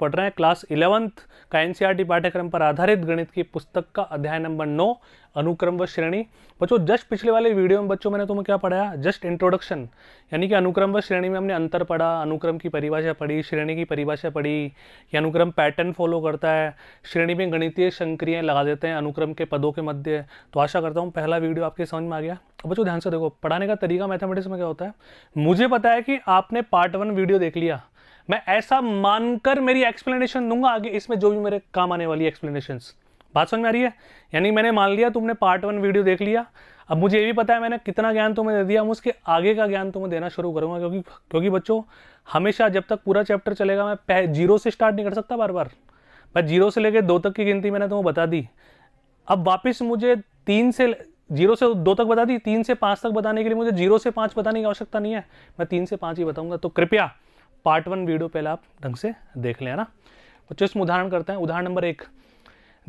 पढ़ रहे हैं क्लास इलेवंथ का एनसीईआरटी e पाठ्यक्रम पर आधारित गणित की पुस्तक का अध्याय नंबर नौ अनुक्रम व श्रेणी बच्चों जस्ट पिछले वाले वीडियो में बच्चों मैंने तुम्हें क्या पढ़ाया जस्ट इंट्रोडक्शन यानी कि अनुक्रम व श्रेणी में हमने अंतर पढ़ा अनुक्रम की परिभाषा पढ़ी श्रेणी की परिभाषा पढ़ी या अनुक्रम पैटर्न फॉलो करता है श्रेणी में गणितीय संक्रियाएँ लगा देते हैं अनुक्रम के पदों के मध्य तो आशा करता हूँ पहला वीडियो आपके समझ में आ गया अब बच्चों ध्यान से देखो पढ़ाने का तरीका मैथमेटिक्स में क्या होता है मुझे पता है कि आपने पार्ट वन वीडियो देख लिया मैं ऐसा मानकर मेरी एक्सप्लेनेशन दूंगा आगे इसमें जो भी मेरे काम आने वाली एक्सप्लेनेशन बात समझ में आ रही है यानी मैंने मान लिया तुमने पार्ट वन वीडियो देख लिया अब मुझे ये भी पता है मैंने कितना ज्ञान तुम्हें दे दिया मैं उसके आगे का ज्ञान तुम्हें देना शुरू करूंगा क्योंकि क्योंकि बच्चों हमेशा जब तक पूरा चैप्टर चलेगा मैं जीरो से स्टार्ट नहीं कर सकता बार बार मैं जीरो से लेकर दो तक की गिनती मैंने तुम्हें बता दी अब वापस मुझे तीन से जीरो से दो तक बता दी तीन से पाँच तक बताने के लिए मुझे जीरो से पाँच बताने की आवश्यकता नहीं है मैं तीन से पाँच ही बताऊंगा तो कृपया पार्ट वन वीडियो पहले आप ढंग से देख लें ना बच्चों तो इसमें उदाहरण करते हैं उदाहरण नंबर एक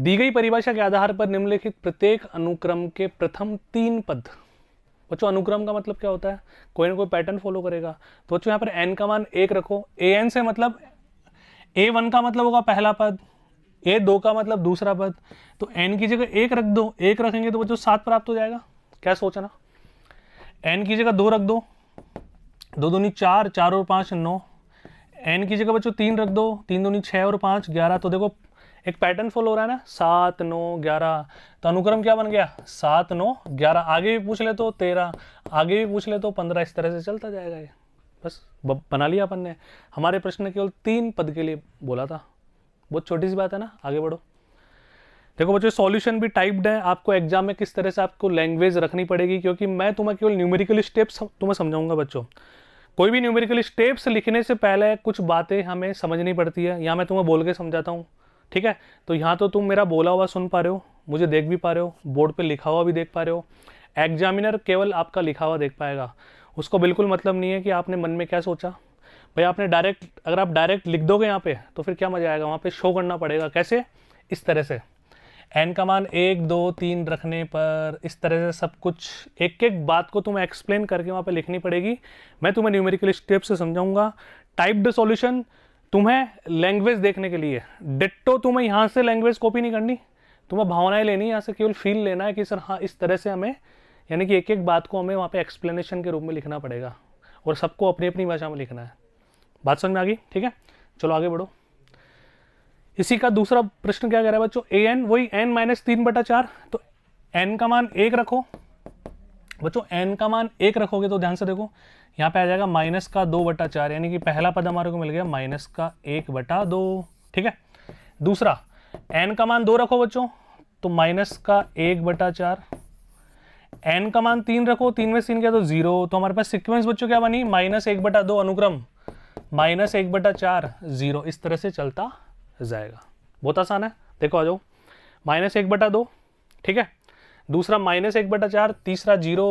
दी गई परिभाषा के आधार पर निम्नलिखित प्रत्येक अनुक्रम के प्रथम तीन पद बच्चों अनुक्रम का मतलब क्या होता है कोई ना कोई पैटर्न फॉलो करेगा तो बच्चों यहाँ पर एन का मान एक रखो ए एन से मतलब ए वन का मतलब होगा पहला पद ए दो का मतलब दूसरा पद तो एन की जगह एक रख दो एक रखेंगे तो बच्चों सात प्राप्त हो जाएगा क्या सोचना एन की जगह दो रख दो दो दूनी चार चार और पाँच नौ एन की जगह बच्चों तीन रख दो तीन दूनी छः और पाँच ग्यारह तो देखो एक पैटर्न फॉलो हो रहा है ना सात नौ ग्यारह तो अनुक्रम क्या बन गया सात नौ ग्यारह आगे भी पूछ ले तो तेरह आगे भी पूछ ले तो पंद्रह इस तरह से चलता जाएगा ये बस बना लिया अपन ने हमारे प्रश्न ने केवल तीन पद के लिए बोला था बहुत छोटी सी बात है ना आगे बढ़ो देखो बच्चों सॉल्यूशन भी टाइप्ड है आपको एग्जाम में किस तरह से आपको लैंग्वेज रखनी पड़ेगी क्योंकि मैं तुम्हें केवल न्यूमेरिकल स्टेप्स तुम्हें समझाऊंगा बच्चों कोई भी न्यूमेरिकल स्टेप्स लिखने से पहले कुछ बातें हमें समझनी पड़ती है यहाँ मैं तुम्हें बोल के समझाता हूँ ठीक है तो यहाँ तो तुम मेरा बोला हुआ सुन पा रहे हो मुझे देख भी पा रहे हो बोर्ड पे लिखा हुआ भी देख पा रहे हो एग्जामिनर केवल आपका लिखा हुआ देख पाएगा उसको बिल्कुल मतलब नहीं है कि आपने मन में क्या सोचा भाई आपने डायरेक्ट अगर आप डायरेक्ट लिख दोगे यहाँ पे तो फिर क्या मज़ा आएगा वहाँ पे शो करना पड़ेगा कैसे इस तरह से एन का मान एक दो तीन रखने पर इस तरह से सब कुछ एक एक बात को तुम्हें एक्सप्लेन करके वहाँ पे लिखनी पड़ेगी मैं तुम्हें न्यूमेरिकल स्टेप से समझाऊंगा टाइप्ड सॉल्यूशन तुम्हें लैंग्वेज देखने के लिए डिट्टो तुम्हें यहाँ से लैंग्वेज कॉपी नहीं करनी तुम्हें भावनाएं लेनी यहाँ से केवल फील लेना है कि सर हाँ इस तरह से हमें यानी कि एक एक बात को हमें वहाँ पर एक्सप्लेनेशन के रूप में लिखना पड़ेगा और सबको अपनी अपनी भाषा में लिखना है बात समझ में आ गई ठीक है चलो आगे बढ़ो इसी का दूसरा प्रश्न क्या कह रहा है बच्चों ए एन वही एन माइनस तीन बटा चार तो एन का मान एक रखो बच्चों एन का मान एक रखोगे तो ध्यान से देखो यहाँ पे आ जाएगा माइनस का दो बटा चार यानी कि पहला पद हमारे को मिल गया माइनस का एक बटा दो ठीक है दूसरा एन का मान दो रखो बच्चों तो माइनस का एक बटा चार एन का मान तीन रखो तीन में तीन क्या तो जीरो तो हमारे पास सिक्वेंस बच्चों क्या बनी माइनस एक बटा दो अनुक्रम माइनस एक बटा चार जीरो इस तरह से चलता जाएगा बहुत आसान है देखो आ जाओ माइनस एक बटा दो ठीक है दूसरा माइनस एक बटा चार तीसरा जीरो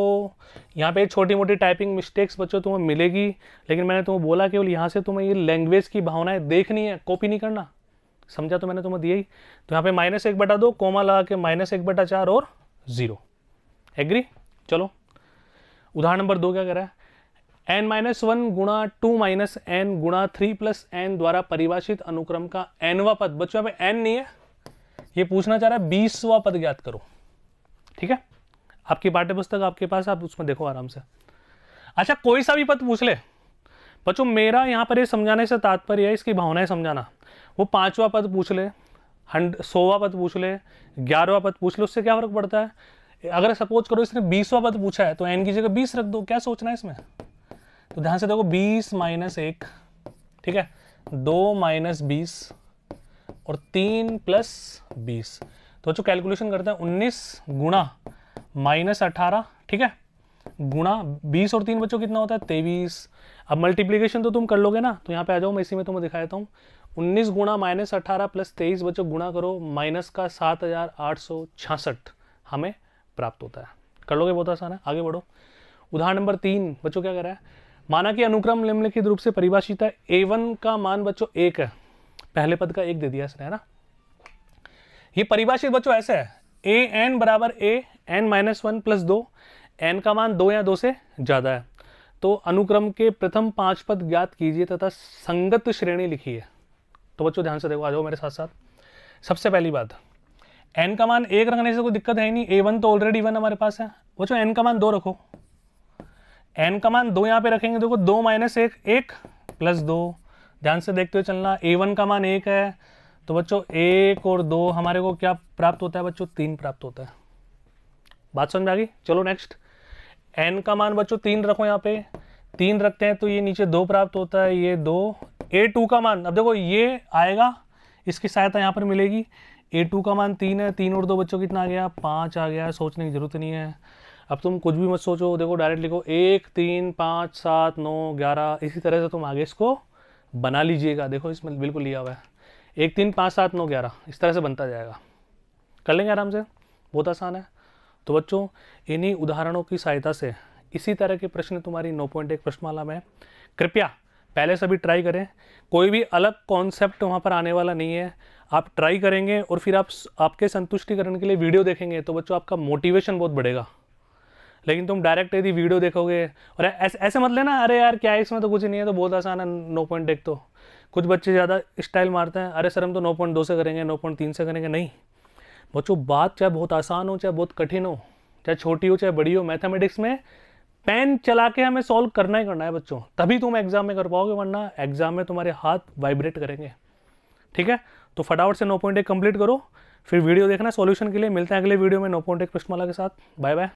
यहाँ पे छोटी मोटी टाइपिंग मिस्टेक्स बच्चों तुम्हें मिलेगी लेकिन मैंने तुम्हें बोला केवल यहाँ से तुम्हें ये लैंग्वेज की भावनाएं देखनी है कॉपी नहीं करना समझा तो मैंने तुम्हें दिया ही तो यहाँ पे माइनस एक बटा दो कोमा लगा के माइनस एक बटा चार और ज़ीरो एग्री चलो उदाहरण नंबर दो क्या कर रहा है एन माइनस वन गुणा टू माइनस एन गुणा थ्री प्लस एन द्वारा परिभाषित अनुक्रम का एनवा पद बच्चों यहाँ पे एन नहीं है ये पूछना चाह रहा है बीसवा पद ज्ञात करो ठीक है आपकी पाठ्यपुस्तक आपके पास आप उसमें देखो आराम से अच्छा कोई सा भी पद पूछ ले बच्चों मेरा यहाँ पर ये समझाने से तात्पर्य है इसकी भावनाएं समझाना वो पाँचवा पद पूछ ले हंड सोवा पद पूछ ले ग्यारहवा पद पूछ ले उससे क्या फर्क पड़ता है अगर सपोज करो इसने बीसवा पद पूछा है तो एन की जगह बीस रख दो क्या सोचना है इसमें तो ध्यान से देखो बीस माइनस एक ठीक है दो माइनस बीस और तीन प्लस बीस तो बच्चों कैलकुलेशन करते हैं उन्नीस गुणा माइनस अठारह ठीक है गुणा बीस और तीन बच्चों कितना होता है तेईस अब मल्टीप्लीकेशन तो तुम कर लोगे ना तो यहाँ पे आ जाओ मैं इसी में तुम्हें देता हूँ उन्नीस गुणा माइनस अठारह प्लस तेईस बच्चों गुणा करो माइनस का सात हज़ार आठ सौ छियासठ हमें प्राप्त होता है कर लोगे बहुत आसान है आगे बढ़ो उदाहरण नंबर तीन बच्चों क्या कर रहा है माना कि अनुक्रम निम्नलिखित रूप से परिभाषित है ए वन का मान बच्चों एक है पहले पद का एक दे दिया इसने है ना ये परिभाषित बच्चों ऐसे है ए एन बराबर a n minus one plus दो एन का मान दो या दो से ज़्यादा है तो अनुक्रम के प्रथम पांच पद ज्ञात कीजिए तथा संगत श्रेणी लिखिए तो बच्चों ध्यान से देखो आ जाओ मेरे साथ साथ सबसे पहली बात एन का मान एक रखने से कोई दिक्कत है नहीं ए वन तो ऑलरेडी वन हमारे पास है बच्चों एन का मान दो रखो एन का मान दो यहाँ पे रखेंगे देखो दो माइनस एक एक प्लस दो ध्यान से देखते हुए चलना ए वन का मान एक है तो बच्चों एक और दो हमारे को क्या प्राप्त होता है बच्चों तीन प्राप्त होता है बात समझ में आ गई चलो नेक्स्ट एन का मान बच्चों तीन रखो यहाँ पे तीन रखते हैं तो ये नीचे दो प्राप्त होता है ये दो ए टू का मान अब देखो ये आएगा इसकी सहायता यहाँ पर मिलेगी ए टू का मान तीन है तीन और दो बच्चों कितना आ गया पाँच आ गया सोचने की जरूरत नहीं है अब तुम कुछ भी मत सोचो देखो डायरेक्ट लिखो एक तीन पाँच सात नौ ग्यारह इसी तरह से तुम आगे इसको बना लीजिएगा देखो इसमें बिल्कुल लिया हुआ है एक तीन पाँच सात नौ ग्यारह इस तरह से बनता जाएगा कर लेंगे आराम से बहुत आसान है तो बच्चों इन्हीं उदाहरणों की सहायता से इसी तरह के प्रश्न तुम्हारी नौ पॉइंट एक प्रश्नमाला में कृपया पहले से भी ट्राई करें कोई भी अलग कॉन्सेप्ट वहाँ पर आने वाला नहीं है आप ट्राई करेंगे और फिर आप आपके संतुष्टिकरण के लिए वीडियो देखेंगे तो बच्चों आपका मोटिवेशन बहुत बढ़ेगा लेकिन तुम डायरेक्ट यदि वीडियो देखोगे और ऐसे ऐसे मत लेना अरे यार क्या है इसमें तो कुछ नहीं है तो बहुत आसान है नो पॉइंट देख तो कुछ बच्चे ज़्यादा स्टाइल मारते हैं अरे सर हम तो नो पॉइंट दो से करेंगे नो पॉइंट तीन से करेंगे नहीं बच्चों बात चाहे बहुत आसान हो चाहे बहुत कठिन हो चाहे छोटी हो चाहे बड़ी हो मैथमेटिक्स में पेन चला के हमें सॉल्व करना ही करना है बच्चों तभी तुम एग्जाम में कर पाओगे वरना एग्जाम में तुम्हारे हाथ वाइब्रेट करेंगे ठीक है तो फटाफट से नो पॉइंट एक कंप्लीट करो फिर वीडियो देखना सॉल्यूशन के लिए मिलते हैं अगले वीडियो में नो पॉइंट एक प्रश्नमाला के साथ बाय बाय